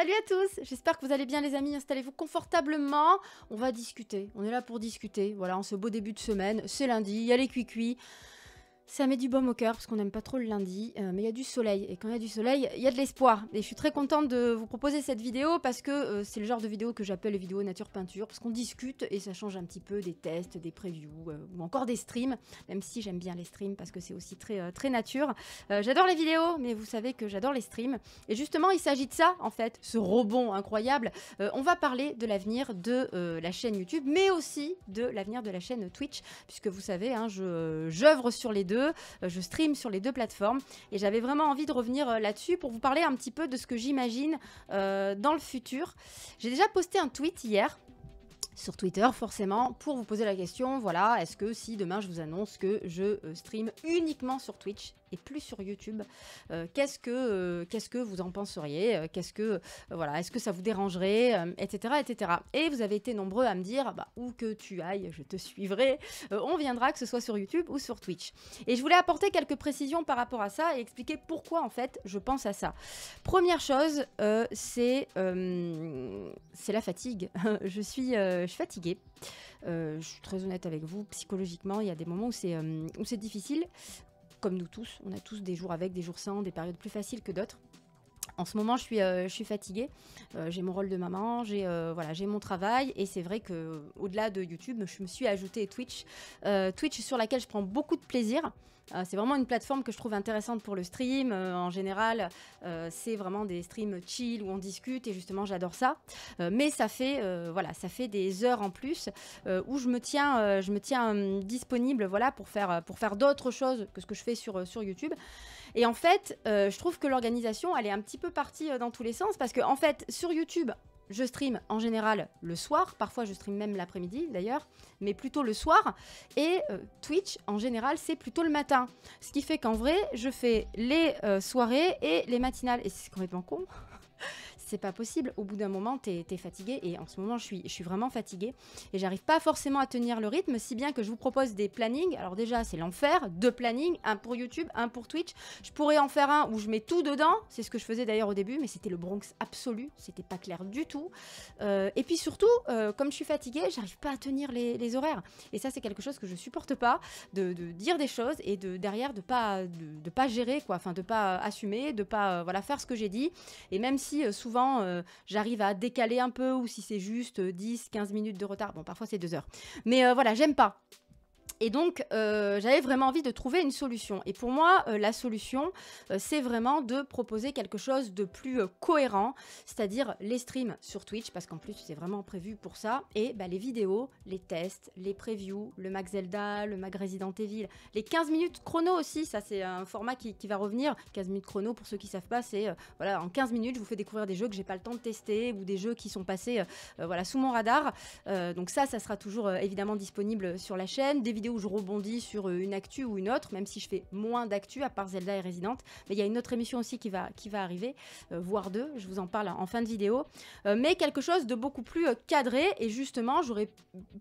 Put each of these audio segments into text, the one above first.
Salut à tous, j'espère que vous allez bien les amis, installez-vous confortablement, on va discuter, on est là pour discuter, voilà, en ce beau début de semaine, c'est lundi, il y a les cuicuis, ça met du baume au cœur parce qu'on n'aime pas trop le lundi, euh, mais il y a du soleil. Et quand il y a du soleil, il y a de l'espoir. Et je suis très contente de vous proposer cette vidéo parce que euh, c'est le genre de vidéo que j'appelle les vidéos nature-peinture, parce qu'on discute et ça change un petit peu des tests, des previews euh, ou encore des streams, même si j'aime bien les streams parce que c'est aussi très, très nature. j'adore les vidéos, mais vous savez que j'adore les streams. Et justement, il s'agit de ça, en fait, ce rebond incroyable. on va parler de l'avenir de la chaîne YouTube, mais aussi de l'avenir de la chaîne Twitch, puisque vous savez, hein, j'œuvre sur les deux. Euh, je stream sur les deux plateformes. Et j'avais vraiment envie de revenir euh, là-dessus pour vous parler un petit peu de ce que j'imagine euh, dans le futur. J'ai déjà posté un tweet hier sur Twitter forcément pour vous poser la question voilà est-ce que si demain je vous annonce que je stream uniquement sur Twitch et plus sur YouTube. Euh, qu'est-ce que euh, qu'est-ce que vous en penseriez euh, Qu'est-ce que voilà, est-ce que ça vous dérangerait, etc., etc. Et vous avez été nombreux à me dire bah, où que tu ailles, je te suivrai. on viendra que ce soit sur YouTube ou sur Twitch. Et je voulais apporter quelques précisions par rapport à ça et expliquer pourquoi en fait je pense à ça. Première chose, c'est c'est la fatigue. je suis je suis fatiguée. je suis très honnête avec vous, psychologiquement, il y a des moments où c'est difficile comme nous tous, on a tous des jours avec, des jours sans, des périodes plus faciles que d'autres. En ce moment, je suis, euh, je suis fatiguée. Euh, j'ai mon rôle de maman, j'ai euh, voilà, j'ai mon travail et c'est vrai que au-delà de YouTube, je me suis ajoutée Twitch, Twitch sur laquelle je prends beaucoup de plaisir. Euh, c'est vraiment une plateforme que je trouve intéressante pour le stream. Euh, en général, euh, c'est vraiment des streams chill où on discute et justement j'adore ça. mais ça fait voilà, ça fait des heures en plus où je me tiens, je me tiens hum, disponible voilà pour faire pour faire d'autres choses que ce que je fais sur sur YouTube. Et en fait, je trouve que l'organisation elle est un petit peu partie dans tous les sens parce que en fait sur YouTube je stream en général le soir, parfois je stream même l'après-midi d'ailleurs, mais plutôt le soir. Et euh, Twitch, en général, c'est plutôt le matin. Ce qui fait qu'en vrai, je fais les euh, soirées et les matinales. Et c'est complètement con c'est pas possible. Au bout d'un moment, t'es es fatigué et en ce moment, je suis, je suis vraiment fatiguée et j'arrive pas forcément à tenir le rythme, si bien que je vous propose des plannings. Alors déjà, c'est l'enfer, deux plannings, un pour YouTube, un pour Twitch. Je pourrais en faire un où je mets tout dedans, c'est ce que je faisais d'ailleurs au début, mais c'était le Bronx absolu, c'était pas clair du tout. Euh, et puis surtout, euh, comme je suis fatiguée, j'arrive pas à tenir les, horaires. Et ça, c'est quelque chose que je supporte pas, de, dire des choses et de derrière de pas de, pas gérer quoi, enfin de pas assumer, de pas euh, voilà faire ce que j'ai dit. Et même si souvent euh, j'arrive à décaler un peu, ou si c'est juste 10, euh, 15 minutes de retard. Bon, parfois c'est 2 heures. Mais euh, voilà, j'aime pas. Et donc, euh, j'avais vraiment envie de trouver une solution. Et pour moi, euh, la solution, euh, c'est vraiment de proposer quelque chose de plus cohérent, c'est-à-dire les streams sur Twitch, parce qu'en plus, c'est vraiment prévu pour ça, et bah, les vidéos, les tests, les previews, le Mac Zelda, le Mac Resident Evil, les 15 minutes chrono aussi, ça c'est un format qui, va revenir. 15 minutes chrono, pour ceux qui ne savent pas, c'est voilà, en 15 minutes, je vous fais découvrir des jeux que j'ai pas le temps de tester ou des jeux qui sont passés voilà, sous mon radar. donc ça, ça sera toujours évidemment disponible sur la chaîne. Des vidéos où je rebondis sur euh, une actu ou une autre, même si je fais moins d'actu à part Zelda et Resident. Mais il y a une autre émission aussi qui va, qui va arriver, euh, voire deux, je vous en parle en fin de vidéo. Euh, mais quelque chose de beaucoup plus cadré et justement, j'aurais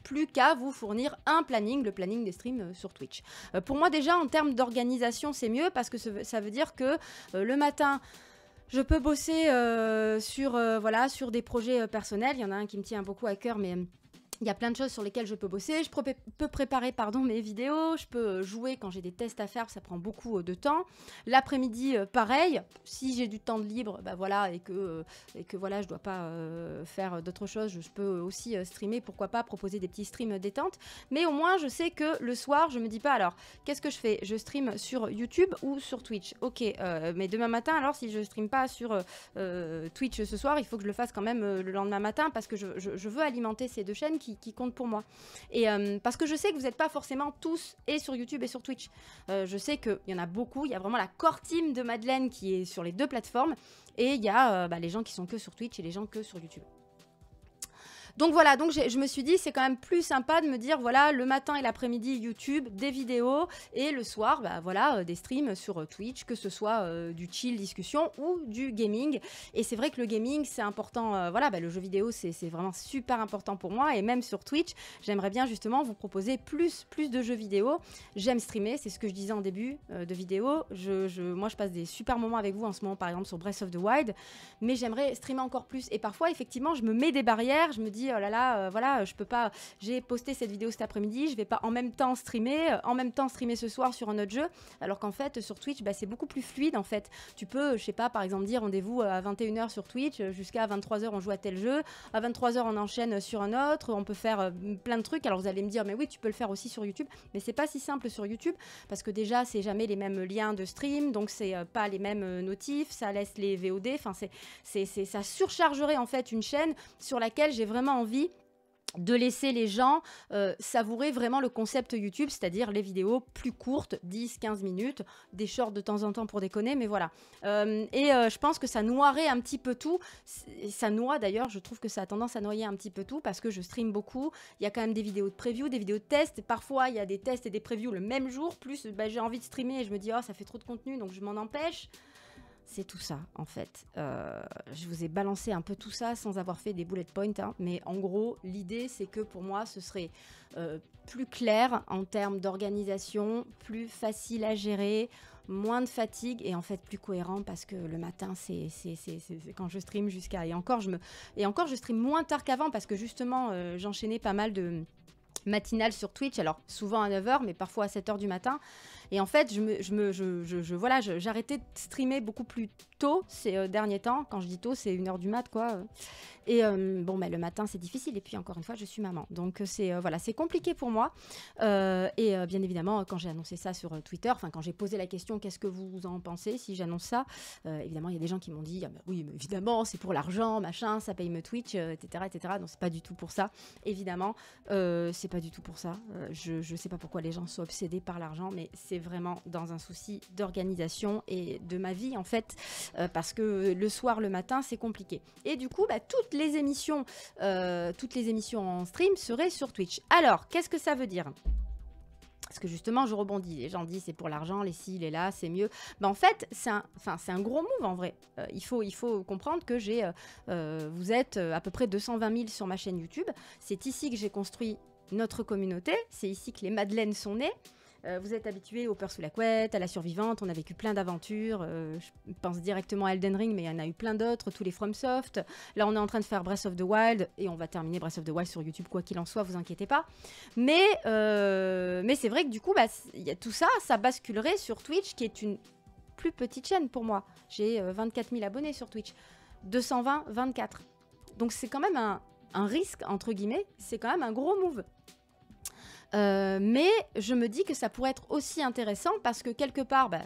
plus qu'à vous fournir un planning, le planning des streams sur Twitch. pour moi, déjà, en termes d'organisation, c'est mieux parce que ça veut dire que le matin, je peux bosser sur, voilà, sur des projets personnels. Il y en a un qui me tient beaucoup à cœur, mais il y a plein de choses sur lesquelles je peux bosser. Je peux préparer pardon, mes vidéos, je peux euh, jouer quand j'ai des tests à faire, ça prend beaucoup euh, de temps. L'après-midi, euh, pareil, si j'ai du temps de libre, bah voilà, et que, et que voilà, je dois pas faire d'autres choses, je peux aussi streamer, pourquoi pas proposer des petits streams détente. Mais au moins, je sais que le soir, je me dis pas alors, qu'est-ce que je fais Je stream sur YouTube ou sur Twitch Ok, mais demain matin, alors si je stream pas sur Twitch ce soir, il faut que je le fasse quand même le lendemain matin parce que je, je, je veux alimenter ces deux chaînes qui qui, compte pour moi. Et euh, parce que je sais que vous n'êtes pas forcément tous et sur YouTube et sur Twitch. Euh, je sais qu'il y en a beaucoup. Il y a vraiment la core team de Madeleine qui est sur les deux plateformes. Et il y a euh, bah, les gens qui sont que sur Twitch et les gens que sur YouTube. Donc voilà, donc je me suis dit, c'est quand même plus sympa de me dire, voilà, le matin et l'après-midi, YouTube, des vidéos, et le soir, bah, voilà, euh, des streams sur euh, Twitch, que ce soit euh, du chill discussion ou du gaming. Et c'est vrai que le gaming, c'est important, voilà, bah, le jeu vidéo, c'est vraiment super important pour moi, et même sur Twitch, j'aimerais bien justement vous proposer plus, plus de jeux vidéo. J'aime streamer, c'est ce que je disais en début de vidéo. Je, je, moi, je passe des super moments avec vous en ce moment, par exemple, sur Breath of the Wild, mais j'aimerais streamer encore plus. Et parfois, effectivement, je me mets des barrières, je me dis, oh là là, euh, voilà, je peux pas, j'ai posté cette vidéo cet après-midi, je vais pas en même temps streamer, euh, en même temps streamer ce soir sur un autre jeu, alors qu'en fait sur Twitch, bah, c'est beaucoup plus fluide en fait. Tu peux, je sais pas, par exemple dire rendez-vous euh, à 21h sur Twitch, jusqu'à 23h on joue à tel jeu, à 23h on enchaîne sur un autre, on peut faire plein de trucs. Alors vous allez me dire mais oui, tu peux le faire aussi sur YouTube, mais c'est pas si simple sur YouTube parce que déjà c'est jamais les mêmes liens de stream, donc c'est pas les mêmes notifs, ça laisse les VOD, enfin c'est, c'est ça surchargerait en fait une chaîne sur laquelle j'ai vraiment envie de laisser les gens euh, savourer vraiment le concept YouTube, c'est-à-dire les vidéos plus courtes, 10-15 minutes, des shorts de temps en temps pour déconner, mais voilà. Euh, et euh, je pense que ça noierait un petit peu tout. ça noie d'ailleurs, je trouve que ça a tendance à noyer un petit peu tout parce que je stream beaucoup. Il y a quand même des vidéos de preview, des vidéos de test, Parfois, il y a des tests et des previews le même jour. Plus, bah, j'ai envie de streamer et je me dis, oh, ça fait trop de contenu, donc je m'en empêche. C'est tout ça, en fait. Euh, je vous ai balancé un peu tout ça sans avoir fait des bullet points, hein. mais en gros, l'idée, c'est que pour moi, ce serait euh, plus clair en termes d'organisation, plus facile à gérer, moins de fatigue et en fait plus cohérent parce que le matin, c'est quand je stream jusqu'à... Et encore, je me... et encore, je stream moins tard qu'avant parce que justement, euh, j'enchaînais pas mal de matinale sur Twitch, alors souvent à 9h, mais parfois à 7h du matin. Et en fait, je me, je me je, je, j'arrêtais de streamer beaucoup plus tôt ces euh, derniers temps. Quand je dis tôt, c'est 1h du mat, quoi. Et euh, bon, mais ben, le matin, c'est difficile. Et puis, encore une fois, je suis maman. Donc, euh, c'est voilà, c'est compliqué pour moi. et bien évidemment, quand j'ai annoncé ça sur Twitter, enfin, quand j'ai posé la question, qu'est-ce que vous en pensez si j'annonce ça Évidemment, il y a des gens qui m'ont dit, ah, ben oui, évidemment, c'est pour l'argent, machin, ça paye me Twitch, etc., etc. donc c'est pas du tout pour ça. Évidemment, c'est pas du tout pour ça. Euh, je, ne sais pas pourquoi les gens sont obsédés par l'argent, mais c'est vraiment dans un souci d'organisation et de ma vie en fait, euh, parce que le soir, le matin, c'est compliqué. Et du coup, bah, toutes les émissions, euh, toutes les émissions en stream seraient sur Twitch. Alors, qu'est-ce que ça veut dire parce que justement, je rebondis. Les gens disent c'est pour l'argent, les cils, les là, c'est mieux. Ben en fait, c'est un, c'est un gros move en vrai. il, faut, il faut comprendre que j'ai, vous êtes à peu près 220 000 sur ma chaîne YouTube. C'est ici que j'ai construit notre communauté. C'est ici que les Madeleines sont nées. Euh, vous êtes habitués au peurs sous la couette, à La Survivante, on a vécu plein d'aventures. Euh, je pense directement à Elden Ring, mais il y en a eu plein d'autres, tous les FromSoft. Là, on est en train de faire Breath of the Wild, et on va terminer Breath of the Wild sur YouTube, quoi qu'il en soit, vous inquiétez pas. Mais, euh, mais c'est vrai que du coup, bah, y a tout ça, ça basculerait sur Twitch, qui est une plus petite chaîne pour moi. J'ai 24 000 abonnés sur Twitch. 220, 24. Donc c'est quand même un, un risque, entre guillemets, c'est quand même un gros move. Euh, mais je me dis que ça pourrait être aussi intéressant parce que quelque part, bah,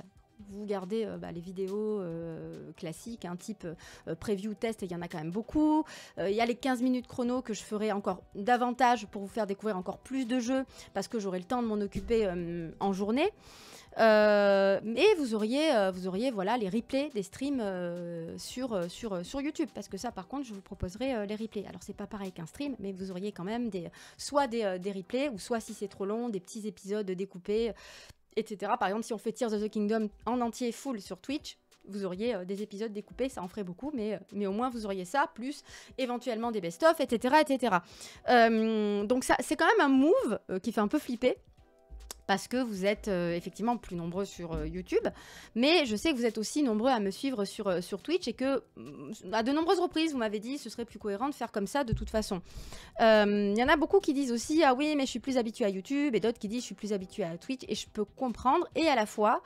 vous gardez euh, bah, les vidéos euh, classiques, un hein, type euh, preview test, et il y en a quand même beaucoup. Il y a les 15 minutes chrono que je ferai encore davantage pour vous faire découvrir encore plus de jeux parce que j'aurai le temps de m'en occuper en journée. Euh, et vous auriez, vous auriez voilà, les replays des streams sur, sur, sur YouTube. Parce que ça, par contre, je vous proposerai les replays. Alors, c'est pas pareil qu'un stream, mais vous auriez quand même des, soit des replays, ou soit si c'est trop long, des petits épisodes découpés etc. Par exemple, si on fait Tears of the Kingdom en entier full sur Twitch, vous auriez euh, des épisodes découpés, ça en ferait beaucoup, mais, euh, mais au moins vous auriez ça, plus éventuellement des best-of, etc. etc. Euh, donc ça, c'est quand même un move qui fait un peu flipper, parce que vous êtes euh, effectivement plus nombreux sur euh, YouTube, mais je sais que vous êtes aussi nombreux à me suivre sur, euh, sur Twitch et que mm, à de nombreuses reprises vous m'avez dit ce serait plus cohérent de faire comme ça de toute façon. Il y en a beaucoup qui disent aussi ah oui mais je suis plus habitué à YouTube et d'autres qui disent je suis plus habitué à Twitch et je peux comprendre et à la fois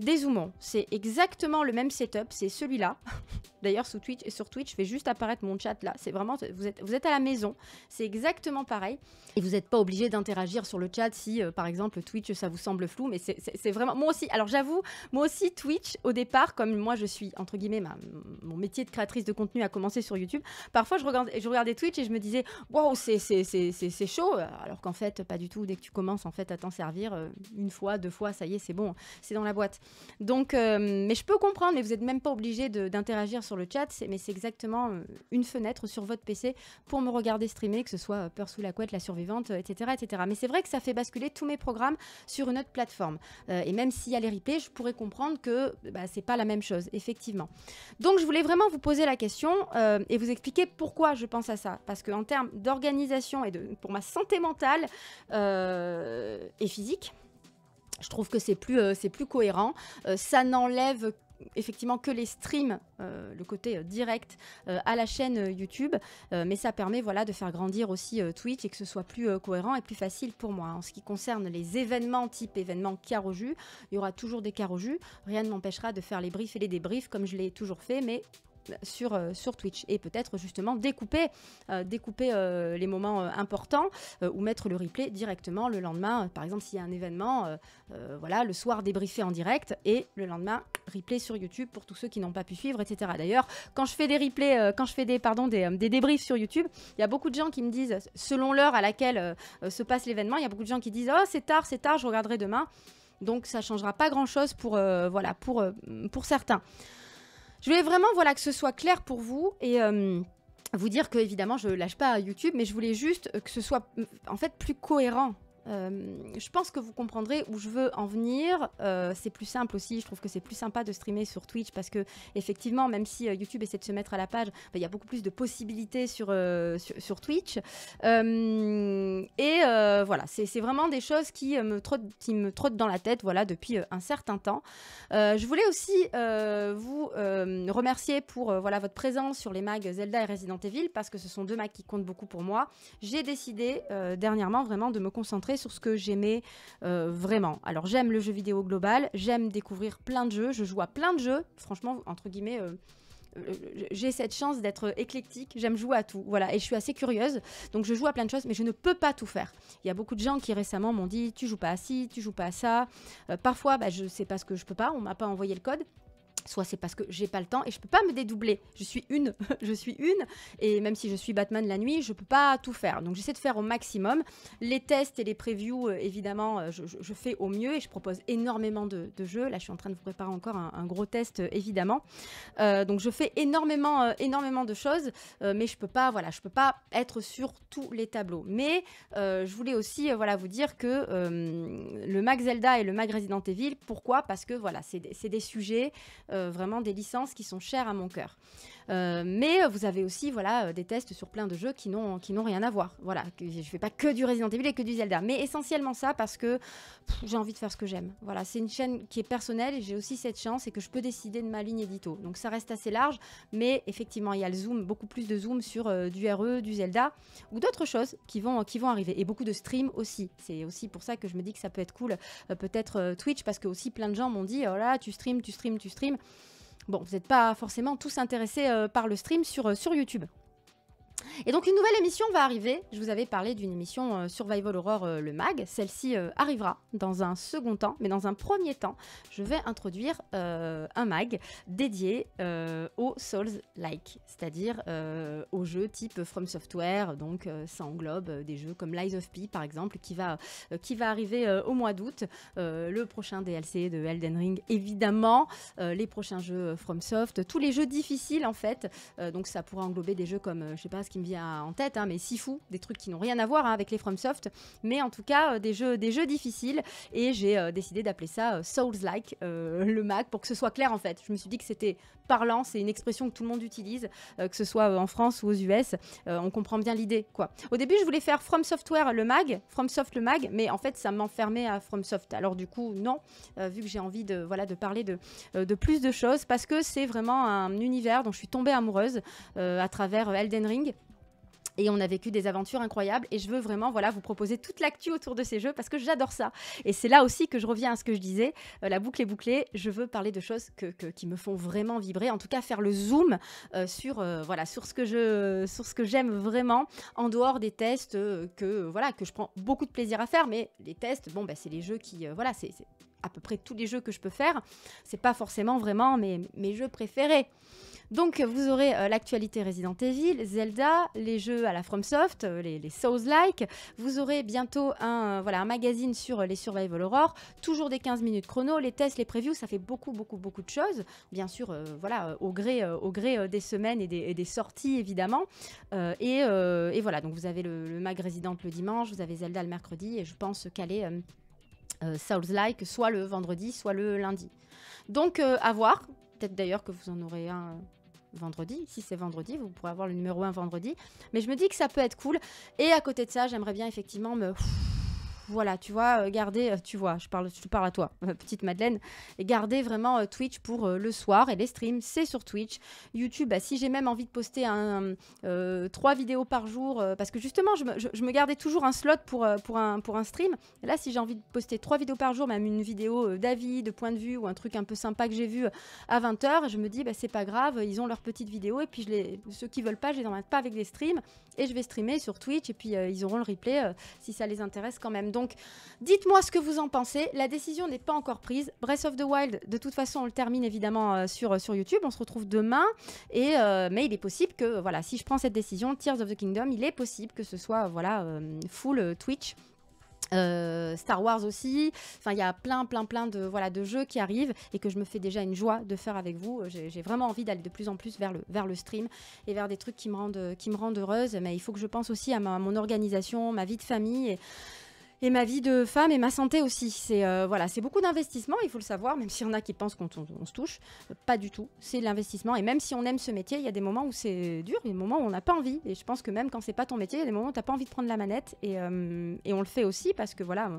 Dézoomons, c'est exactement le même setup, c'est celui-là. D'ailleurs, sur Twitch, sur Twitch, je fais juste apparaître mon chat là. C'est vraiment, vous êtes, vous êtes à la maison, c'est exactement pareil. Et vous n'êtes pas obligé d'interagir sur le chat si, euh, par exemple, Twitch, ça vous semble flou, mais c'est vraiment. Moi aussi, alors j'avoue, moi aussi, Twitch, au départ, comme moi, je suis, entre guillemets, mon métier de créatrice de contenu a commencé sur YouTube, parfois, je regardais, je regardais Twitch et je me disais, wow, c'est chaud, alors qu'en fait, pas du tout. Dès que tu commences, en fait, à t'en servir, euh, une fois, deux fois, ça y est, c'est bon, c'est dans la boîte. Donc, euh, mais je peux comprendre, mais vous n'êtes même pas obligé d'interagir sur le chat, mais c'est exactement euh, une fenêtre sur votre PC pour me regarder streamer, que ce soit euh, Peur sous la couette, La Survivante, etc. etc. Mais c'est vrai que ça fait basculer tous mes programmes sur une autre plateforme. et même s'il y a les replays, je pourrais comprendre que bah, ce n'est pas la même chose, effectivement. Donc, je voulais vraiment vous poser la question et vous expliquer pourquoi je pense à ça. Parce qu'en termes d'organisation et de, pour ma santé mentale et physique, je trouve que c'est plus, euh, plus cohérent. Euh, ça n'enlève effectivement que les streams, euh, le côté direct à la chaîne YouTube, mais ça permet voilà de faire grandir aussi Twitch et que ce soit plus cohérent et plus facile pour moi. En ce qui concerne les événements type événements jus, il y aura toujours des jus, Rien ne m'empêchera de faire les briefs et les débriefs comme je l'ai toujours fait, mais sur, euh, sur Twitch et peut-être justement découper, euh, découper euh, les moments importants ou mettre le replay directement le lendemain. par exemple, s'il y a un événement, voilà, le soir débriefé en direct et le lendemain replay sur YouTube pour tous ceux qui n'ont pas pu suivre, etc. D'ailleurs, quand je fais des replays, quand je fais des, pardon, des, débriefs sur YouTube, il y a beaucoup de gens qui me disent, selon l'heure à laquelle se passe l'événement, il y a beaucoup de gens qui disent Oh, c'est tard, c'est tard, je regarderai demain. Donc ça changera pas grand chose pour, voilà, pour, pour certains. Je voulais vraiment voilà, que ce soit clair pour vous et euh, vous dire que évidemment je lâche pas YouTube, mais je voulais juste que ce soit en fait plus cohérent euh, je pense que vous comprendrez où je veux en venir. Euh, c'est plus simple aussi. Je trouve que c'est plus sympa de streamer sur Twitch parce que, effectivement, même si euh, YouTube essaie de se mettre à la page, ben, il y a beaucoup plus de possibilités sur, sur, Twitch. et voilà, c'est vraiment des choses qui me, trottent, qui me trottent dans la tête voilà, depuis un certain temps. je voulais aussi vous remercier pour voilà, votre présence sur les mags Zelda et Resident Evil parce que ce sont deux mags qui comptent beaucoup pour moi. J'ai décidé dernièrement vraiment de me concentrer sur ce que j'aimais euh, vraiment. Alors j'aime le jeu vidéo global, j'aime découvrir plein de jeux, je joue à plein de jeux, franchement, entre guillemets... Euh, euh, j'ai cette chance d'être éclectique, j'aime jouer à tout, voilà, et je suis assez curieuse, donc je joue à plein de choses, mais je ne peux pas tout faire. Il y a beaucoup de gens qui récemment m'ont dit, tu joues pas à ci, tu joues pas à ça. parfois, bah, je sais pas ce que je peux pas, on m'a pas envoyé le code soit c'est parce que j'ai pas le temps et je peux pas me dédoubler. Je suis une, je suis une, et même si je suis Batman la nuit, je peux pas tout faire. Donc j'essaie de faire au maximum. Les tests et les previews, euh, évidemment, euh, je, fais au mieux et je propose énormément de, jeux. Là, je suis en train de vous préparer encore un, gros test, euh, évidemment. donc je fais énormément, énormément de choses, mais je peux pas, voilà, je peux pas être sur tous les tableaux. Mais je voulais aussi, voilà, vous dire que le Mag Zelda et le Mag Resident Evil, pourquoi Parce que voilà, c'est des sujets euh, vraiment des licences qui sont chères à mon cœur. Euh, mais euh, vous avez aussi voilà, des tests sur plein de jeux qui n'ont rien à voir. Voilà, je ne fais pas que du Resident Evil et que du Zelda, mais essentiellement ça parce que j'ai envie de faire ce que j'aime. Voilà, c'est une chaîne qui est personnelle et j'ai aussi cette chance et que je peux décider de ma ligne édito. Donc ça reste assez large, mais effectivement, il y a le zoom, beaucoup plus de zoom sur du RE, du Zelda ou d'autres choses qui vont, qui vont arriver. Et beaucoup de streams aussi. C'est aussi pour ça que je me dis que ça peut être cool, peut-être Twitch, parce que aussi plein de gens m'ont dit, oh là, tu stream, tu stream, tu stream ». Bon, vous n'êtes pas forcément tous intéressés euh, par le stream sur, euh, sur YouTube. Et donc une nouvelle émission va arriver. Je vous avais parlé d'une émission euh, Survival Horror euh, le mag. Celle-ci euh, arrivera dans un second temps, mais dans un premier temps, je vais introduire un mag dédié aux Souls-like, c'est-à-dire aux jeux type From Software. Donc ça englobe des jeux comme Lies of P par exemple, qui va, qui va arriver au mois d'août. le prochain DLC de Elden Ring, évidemment, les prochains jeux From Soft, tous les jeux difficiles en fait. donc ça pourra englober des jeux comme, je sais pas, ce qui me bien en tête, hein, mais si fou, des trucs qui n'ont rien à voir hein, avec les FromSoft, mais en tout cas euh, des, jeux, des jeux difficiles. Et j'ai euh, décidé d'appeler ça euh, Souls-like, le mag, pour que ce soit clair en fait. Je me suis dit que c'était parlant, c'est une expression que tout le monde utilise, que ce soit en France ou aux US, on comprend bien l'idée. quoi. Au début, je voulais faire From Software le Mag, FromSoft le Mag, mais en fait, ça m'enfermait à FromSoft. Alors du coup, non, vu que j'ai envie de, voilà, de parler de, de plus de choses, parce que c'est vraiment un univers dont je suis tombée amoureuse à travers Elden Ring. Et on a vécu des aventures incroyables. Et je veux vraiment voilà, vous proposer toute l'actu autour de ces jeux parce que j'adore ça. Et c'est là aussi que je reviens à ce que je disais. Euh, la boucle est bouclée. Je veux parler de choses que, qui me font vraiment vibrer. En tout cas, faire le zoom euh, sur, euh, voilà, sur ce que je, sur ce que j'aime vraiment en dehors des tests que, voilà, que je prends beaucoup de plaisir à faire. Mais les tests, bon, bah, c'est les jeux qui. voilà, c'est à peu près tous les jeux que je peux faire. C'est pas forcément vraiment mes, mes jeux préférés. Donc vous aurez euh, l'actualité Resident Evil, Zelda, les jeux à la FromSoft, euh, les, Souls-like. Vous aurez bientôt un, euh, voilà, un magazine sur les Survival Horror, toujours des 15 minutes chrono, les tests, les previews, ça fait beaucoup, beaucoup, beaucoup de choses. Bien sûr, voilà, au gré, au gré des semaines et des, sorties, évidemment. Et, voilà, donc vous avez le, mag Resident le dimanche, vous avez Zelda le mercredi, et je pense qu'elle est... Souls-like, soit le vendredi, soit le lundi. Donc à voir, d'ailleurs que vous en aurez un euh, vendredi. Si c'est vendredi, vous pourrez avoir le numéro un vendredi. Mais je me dis que ça peut être cool. Et à côté de ça, j'aimerais bien effectivement me voilà, tu vois, euh, garder, euh, tu vois, je parle, je parle à toi, petite Madeleine, et garder vraiment euh, Twitch pour le soir et les streams, c'est sur Twitch. YouTube, bah, si j'ai même envie de poster un, trois vidéos par jour, parce que justement, je me, gardais toujours un slot pour, pour, un, pour un stream. là, si j'ai envie de poster trois vidéos par jour, même une vidéo d'avis, de point de vue ou un truc un peu sympa que j'ai vu à 20h, je me dis, bah, c'est pas grave, ils ont leurs petites vidéos et puis je les, ceux qui veulent pas, je les emmène pas avec des streams et je vais streamer sur Twitch et puis ils auront le replay si ça les intéresse quand même. Donc, dites-moi ce que vous en pensez. La décision n'est pas encore prise. Breath of the Wild, de toute façon, on le termine évidemment euh, sur, euh, sur YouTube. On se retrouve demain. Et, euh, mais il est possible que, voilà, si je prends cette décision, Tears of the Kingdom, il est possible que ce soit, voilà, full Twitch. Star Wars aussi. Enfin, il y a plein, plein, plein de, voilà, de jeux qui arrivent et que je me fais déjà une joie de faire avec vous. J'ai vraiment envie d'aller de plus en plus vers le, vers le stream et vers des trucs qui me rendent, qui me rendent heureuse. Mais il faut que je pense aussi à, mon organisation, ma vie de famille et ma vie de femme et ma santé aussi. C'est euh, voilà, c'est beaucoup d'investissement, il faut le savoir, même s'il y en a qui pensent qu'on se touche, pas du tout. C'est l'investissement et même si on aime ce métier, il y a des moments où c'est dur, des moments où on n'a pas envie. Et je pense que même quand c'est pas ton métier, il y a des moments où n'as pas envie de prendre la manette et, euh, et on le fait aussi parce que voilà,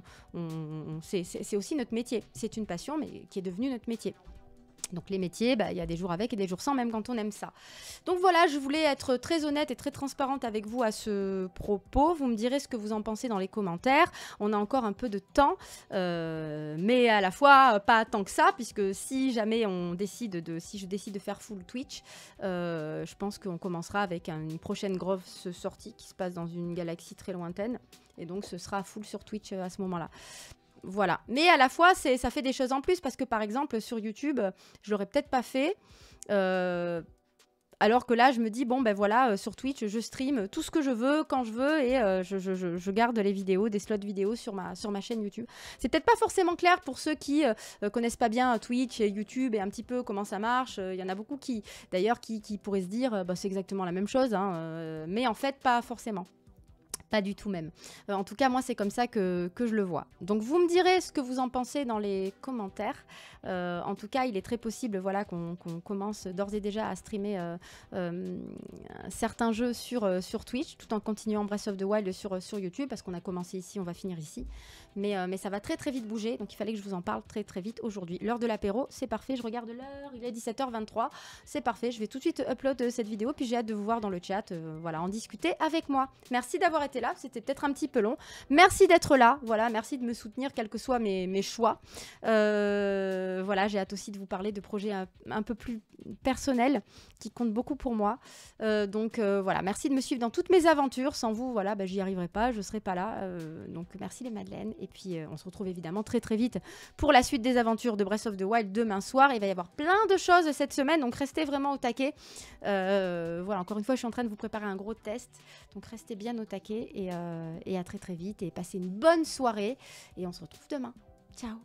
c'est aussi notre métier. C'est une passion mais qui est devenue notre métier. Donc les métiers, bah, il y a des jours avec et des jours sans, même quand on aime ça. Donc voilà, je voulais être très honnête et très transparente avec vous à ce propos. Vous me direz ce que vous en pensez dans les commentaires. On a encore un peu de temps, euh, mais à la fois euh, pas tant que ça, puisque si jamais on décide de, si je décide de faire full Twitch, euh, je pense qu'on commencera avec une prochaine grosse sortie qui se passe dans une galaxie très lointaine, et donc ce sera full sur Twitch à ce moment-là voilà. Mais à la fois, ça fait des choses en plus parce que par exemple sur YouTube, je l'aurais peut-être pas fait. Euh, alors que là, je me dis, bon, ben voilà, euh, sur Twitch, je stream tout ce que je veux, quand je veux, et euh, je, garde les vidéos, des slots vidéos sur ma, sur ma chaîne YouTube. C'est peut-être pas forcément clair pour ceux qui connaissent pas bien Twitch et YouTube et un petit peu comment ça marche. Il y en a beaucoup qui, d'ailleurs, qui, pourraient se dire, bah, c'est exactement la même chose, hein, mais en fait, pas forcément pas du tout même. Euh, en tout cas, moi, c'est comme ça que, je le vois. Donc, vous me direz ce que vous en pensez dans les commentaires. Euh, en tout cas, il est très possible voilà, qu'on commence d'ores et déjà à streamer euh, certains jeux sur, sur Twitch, tout en continuant Breath of the Wild sur, sur YouTube, parce qu'on a commencé ici, on va finir ici. Mais, mais ça va très très vite bouger, donc il fallait que je vous en parle très très vite aujourd'hui. L'heure de l'apéro, c'est parfait, je regarde l'heure, il est 17h23, c'est parfait, je vais tout de suite upload cette vidéo, puis j'ai hâte de vous voir dans le chat, voilà, en discuter avec moi. Merci d'avoir été là. C'était peut-être un petit peu long. Merci d'être là. Voilà, merci de me soutenir, quels que soient mes, choix. Euh, voilà, j'ai hâte aussi de vous parler de projets un, peu plus personnels qui comptent beaucoup pour moi. Euh, donc euh, voilà, merci de me suivre dans toutes mes aventures. Sans vous, voilà, bah, j'y arriverai pas, je serai pas là. donc merci les Madeleines. Et puis on se retrouve évidemment très très vite pour la suite des aventures de Breath of the Wild demain soir. Il va y avoir plein de choses cette semaine, donc restez vraiment au taquet. voilà, encore une fois, je suis en train de vous préparer un gros test, donc restez bien au taquet et, euh, et à très très vite et passez une bonne soirée et on se retrouve demain. Ciao